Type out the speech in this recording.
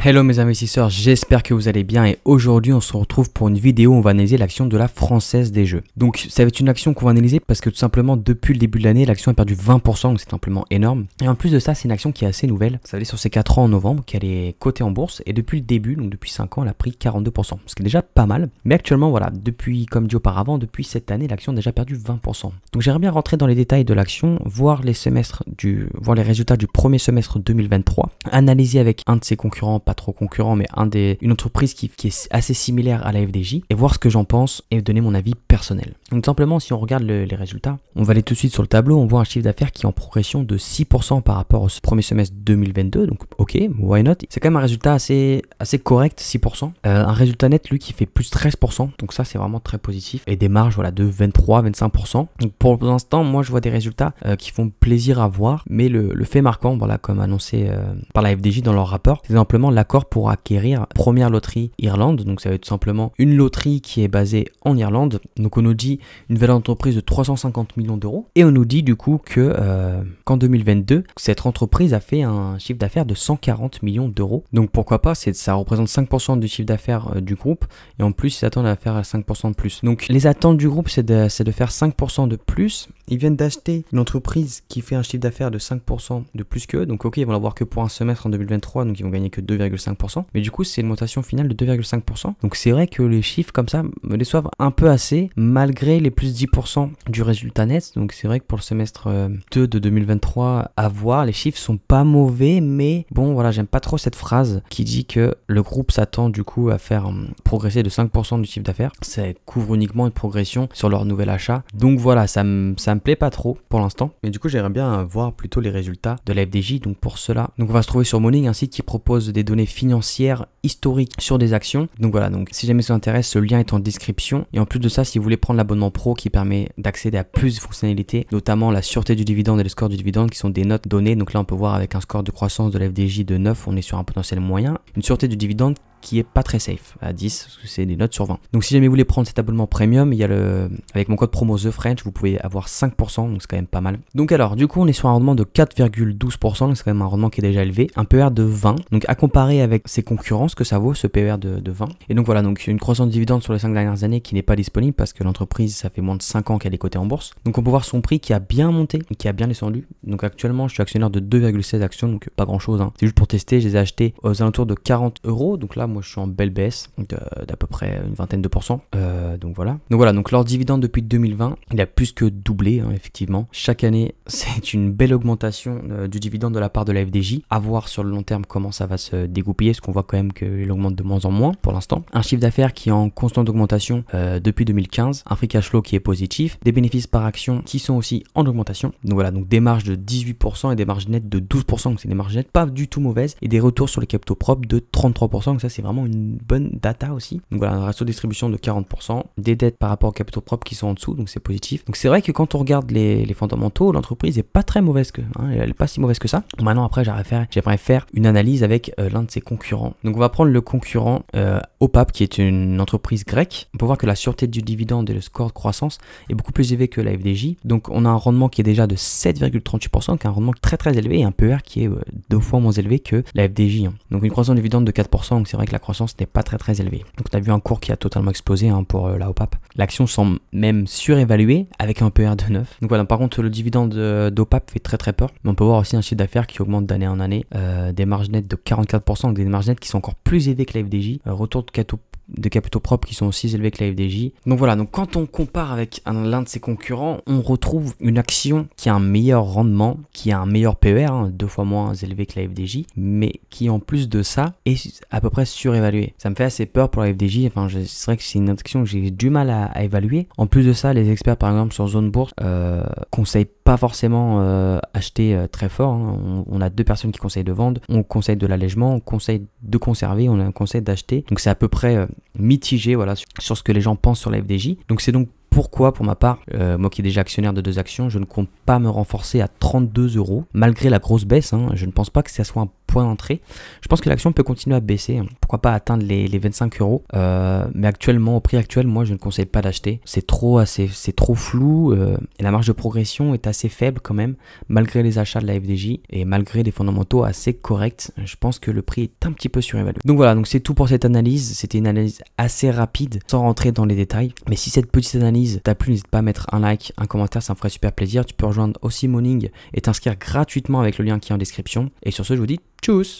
Hello mes investisseurs, j'espère que vous allez bien et aujourd'hui on se retrouve pour une vidéo où on va analyser l'action de la Française des Jeux. Donc ça va être une action qu'on va analyser parce que tout simplement depuis le début de l'année l'action a perdu 20% donc c'est simplement énorme. Et en plus de ça c'est une action qui est assez nouvelle, ça savez sur ses 4 ans en novembre qu'elle est cotée en bourse et depuis le début, donc depuis 5 ans elle a pris 42%, ce qui est déjà pas mal. Mais actuellement voilà, depuis comme dit auparavant, depuis cette année l'action a déjà perdu 20%. Donc j'aimerais bien rentrer dans les détails de l'action, voir les semestres du, voir les résultats du premier semestre 2023, analyser avec un de ses concurrents trop concurrent, mais un des, une entreprise qui, est assez similaire à la FDJ, et voir ce que j'en pense et donner mon avis personnel. Donc simplement, si on regarde les résultats, on va aller tout de suite sur le tableau, on voit un chiffre d'affaires qui est en progression de 6% par rapport au premier semestre 2022, donc ok, why not C'est quand même un résultat assez, assez correct, 6%. Euh, un résultat net, lui, qui fait plus 13%, donc ça c'est vraiment très positif, et des marges voilà, de 23-25%. Donc pour l'instant, moi je vois des résultats euh, qui font plaisir à voir, mais le, fait marquant, voilà, comme annoncé euh, par la FDJ dans leur rapport, c'est simplement accord pour acquérir Première Loterie Irlande. Donc ça va être simplement une loterie qui est basée en Irlande. Donc on nous dit une valeur d'entreprise de 350 millions d'euros. Et on nous dit du coup que euh, qu'en 2022, cette entreprise a fait un chiffre d'affaires de 140 millions d'euros. Donc pourquoi pas, ça représente 5% du chiffre d'affaires euh, du groupe. Et en plus, ils attendent à faire 5% de plus. Donc les attentes du groupe, c'est de, faire 5% de plus. Ils viennent d'acheter une entreprise qui fait un chiffre d'affaires de 5% de plus que eux. Donc ok, ils vont l'avoir que pour un semestre en 2023, donc ils vont gagner que 2,5% mais du coup, c'est une notation finale de 2,5%. Donc c'est vrai que les chiffres comme ça me déçoivent un peu assez, malgré les plus 10% du résultat net. Donc c'est vrai que pour le semestre 2 euh, de 2023 à voir, les chiffres sont pas mauvais, mais bon voilà, j'aime pas trop cette phrase qui dit que le groupe s'attend du coup à faire euh, progresser de 5% du chiffre d'affaires. Ça couvre uniquement une progression sur leur nouvel achat. Donc voilà, ça me plaît pas trop pour l'instant. Mais du coup, j'aimerais bien voir plutôt les résultats de la FDJ. Donc pour cela, donc on va se trouver sur Morning, un site qui propose des données financière historique sur des actions. Donc voilà, donc si jamais ça intéresse, ce lien est en description. Et en plus de ça, si vous voulez prendre l'abonnement pro qui permet d'accéder à plus de fonctionnalités, notamment la sûreté du dividende et le score du dividende qui sont des notes données. Donc là, on peut voir avec un score de croissance de l'FDJ de 9, on est sur un potentiel moyen. Une sûreté du dividende qui est pas très safe à 10 parce que c'est des notes sur 20. Donc si jamais vous voulez prendre cet abonnement premium, il y a le avec mon code promo The French, vous pouvez avoir 5% donc c'est quand même pas mal. Donc alors, du coup, on est sur un rendement de 4,12% donc c'est quand même un rendement qui est déjà élevé, un PER de 20. Donc à comparer avec ses concurrents, que ça vaut ce PER de, de 20. Et donc voilà, donc une croissance de dividende sur les 5 dernières années qui n'est pas disponible parce que l'entreprise ça fait moins de 5 ans qu'elle est cotée en bourse. Donc on peut voir son prix qui a bien monté, qui a bien descendu. Donc actuellement, je suis actionnaire de 2,16 actions donc pas grand-chose hein. C'est juste pour tester, je les ai achetés aux alentours de 40 euros. Donc là moi je suis en belle baisse euh, d'à peu près une vingtaine de pourcents. Euh, donc voilà. Donc voilà, donc leur dividende depuis 2020, il a plus que doublé, hein, effectivement. Chaque année, c'est une belle augmentation euh, du dividende de la part de la FDJ. À voir sur le long terme comment ça va se dégoupiller, parce qu'on voit quand même qu'il augmente de moins en moins pour l'instant. Un chiffre d'affaires qui est en constante augmentation depuis 2015, un free cash flow qui est positif, des bénéfices par action qui sont aussi en augmentation. Donc voilà, donc des marges de 18% et des marges nettes de 12%, donc c'est des marges nettes pas du tout mauvaises, et des retours sur les capitaux propres de 33%, donc ça c'est c'est vraiment une bonne data aussi. Donc voilà, un ratio de distribution de 40%, des dettes par rapport aux capitaux propres qui sont en dessous, donc c'est positif. Donc c'est vrai que quand on regarde les, fondamentaux, l'entreprise est pas très mauvaise que, hein, elle est pas si mauvaise que ça. Maintenant après, j'aimerais faire, faire, une analyse avec euh, l'un de ses concurrents. Donc on va prendre le concurrent euh, OPAP, qui est une entreprise grecque. On peut voir que la sûreté du dividende et le score de croissance est beaucoup plus élevé que la FDJ. Donc on a un rendement qui est déjà de 7,38%, qui un rendement très très élevé et un PER qui est euh, deux fois moins élevé que la FDJ. Hein. Donc une croissance de dividende de 4%, donc c'est vrai la croissance n'est pas très très élevée. Donc tu as vu un cours qui a totalement explosé hein, pour euh, la OPAP. L'action semble même surévaluée avec un PR de 9. Donc voilà, par contre le dividende euh, d'OPAP fait très très peur. Mais on peut voir aussi un chiffre d'affaires qui augmente d'année en année, euh, des marges nettes de 44%, donc des marges nettes qui sont encore plus élevées que la FDJ, retour de Kato de capitaux propres qui sont aussi élevés que la FDJ. Donc voilà, donc quand on compare avec l'un de ses concurrents, on retrouve une action qui a un meilleur rendement, qui a un meilleur PER, hein, deux fois moins élevé que la FDJ, mais qui en plus de ça est à peu près surévaluée. Ça me fait assez peur pour la FDJ, enfin c'est vrai que c'est une action que j'ai du mal à, évaluer. En plus de ça, les experts par exemple sur Zone Bourse euh, conseillent pas forcément euh, acheter euh, très fort. Hein. On, a deux personnes qui conseillent de vendre, on conseille de l'allègement, on conseille de conserver, on a un conseil d'acheter. Donc c'est à peu près euh, mitigé voilà, sur, ce que les gens pensent sur la FDJ. Donc c'est donc pourquoi, pour ma part, moi qui est déjà actionnaire de deux actions, je ne compte pas me renforcer à 32 euros, malgré la grosse baisse. Hein. je ne pense pas que ça soit un point d'entrée. Je pense que l'action peut continuer à baisser. Pourquoi pas atteindre les, 25 euros. Euh, mais actuellement, au prix actuel, moi, je ne conseille pas d'acheter. C'est trop, c'est trop flou euh, et la marge de progression est assez faible quand même, malgré les achats de la FDJ et malgré des fondamentaux assez corrects. Je pense que le prix est un petit peu surévalué. Donc voilà, donc c'est tout pour cette analyse. C'était une analyse assez rapide, sans rentrer dans les détails. Mais si cette petite analyse t'a plu, n'hésite pas à mettre un like, un commentaire, ça me ferait super plaisir. Tu peux rejoindre aussi Morning et t'inscrire gratuitement avec le lien qui est en description. Et sur ce, je vous dis Tschüss.